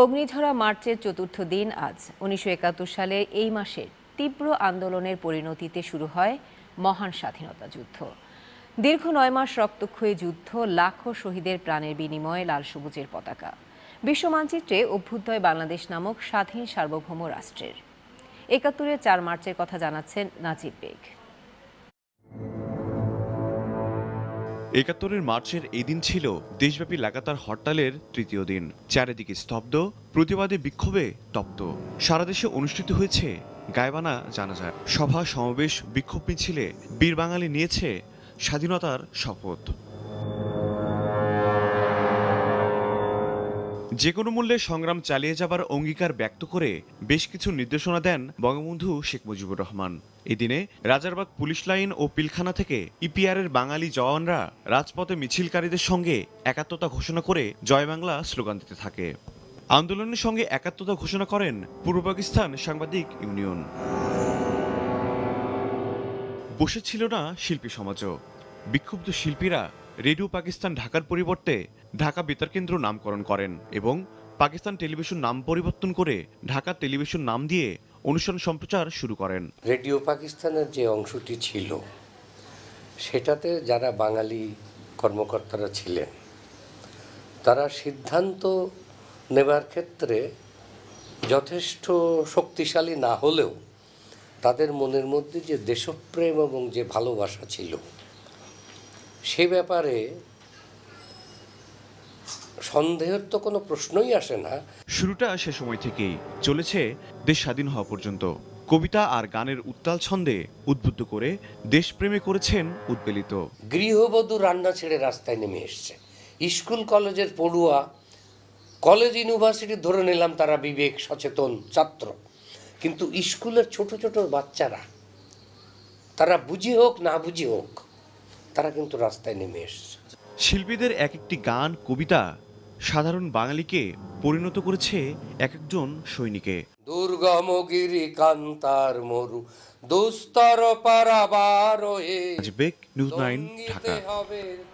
অগ্নিঝরা মার্চের চতুর্থ দিন আজ উনিশশো সালে এই মাসের তীব্র আন্দোলনের পরিণতিতে শুরু হয় মহান স্বাধীনতা যুদ্ধ দীর্ঘ নয় মাস রক্তক্ষয়ী যুদ্ধ লাখো শহীদের প্রাণের বিনিময়ে লাল সবুজের পতাকা বিশ্ব মানচিত্রে অভ্যুদয় বাংলাদেশ নামক স্বাধীন সার্বভৌম রাষ্ট্রের একাত্তরের চার মার্চের কথা জানাচ্ছেন নাজিব বেগ একাত্তরের মার্চের এই দিন ছিল দেশব্যাপী লাগাতার হরতালের তৃতীয় দিন চারিদিকে স্তব্ধ প্রতিবাদে বিক্ষোভে তপ্ত সারা দেশে অনুষ্ঠিত হয়েছে গায়বানা জানা যায় সভা সমাবেশ বিক্ষোভ মিছিলে বীর বাঙালি নিয়েছে স্বাধীনতার শপথ যে কোনো মূল্যে সংগ্রাম চালিয়ে যাবার অঙ্গীকার ব্যক্ত করে বেশ কিছু নির্দেশনা দেন বঙ্গবন্ধু শেখ মুজিবুর রহমান এদিনে রাজারবাগ পুলিশ লাইন ও পিলখানা থেকে ইপিআরের বাঙালি জওয়ানরা রাজপথে মিছিলকারীদের সঙ্গে একাত্মতা ঘোষণা করে জয় বাংলা স্লোগান দিতে থাকে আন্দোলনের সঙ্গে একাত্মতা ঘোষণা করেন পূর্ব পাকিস্তান সাংবাদিক ইউনিয়ন বসেছিল না শিল্পী সমাজও বিক্ষুব্ধ শিল্পীরা রেডিও পাকিস্তান ঢাকার পরিবর্তে ঢাকা বেতার কেন্দ্র নামকরণ করেন এবং পাকিস্তান টেলিভিশন নাম পরিবর্তন করে ঢাকা টেলিভিশন নাম দিয়ে অনুষ্ঠান সম্প্রচার শুরু করেন রেডিও পাকিস্তানের যে অংশটি ছিল সেটাতে যারা বাঙালি কর্মকর্তারা ছিলেন তারা সিদ্ধান্ত নেবার ক্ষেত্রে যথেষ্ট শক্তিশালী না হলেও তাদের মনের মধ্যে যে দেশপ্রেম এবং যে ভালোবাসা ছিল সে ব্যাপারে সন্দেহের তো কোনো প্রশ্নই আসে না শুরুটা সে সময় থেকেই চলেছে দেশ স্বাধীন হওয়া পর্যন্ত কবিতা আর গানের উত্তাল ছন্দে উদ্বুদ্ধ করে দেশপ্রেমে করেছেন উদ্বেলিত গৃহবধূ রান্না ছেড়ে রাস্তায় নেমে এসছে স্কুল কলেজের পড়ুয়া কলেজ ইউনিভার্সিটি ধরে নিলাম তারা বিবেক সচেতন ছাত্র কিন্তু স্কুলের ছোট ছোট বাচ্চারা তারা বুঝি হোক না বুঝি হোক তারা কিন্তু রাস্তায় নেমে এসেছে শিল্পীদের এক একটি গান কবিতা সাধারণ বাঙালিকে পরিণত করেছে এক একজন সৈনিকে গিরি কান্তার মরু দুস্তর পারাবার নিউজ নাইন ঢাকা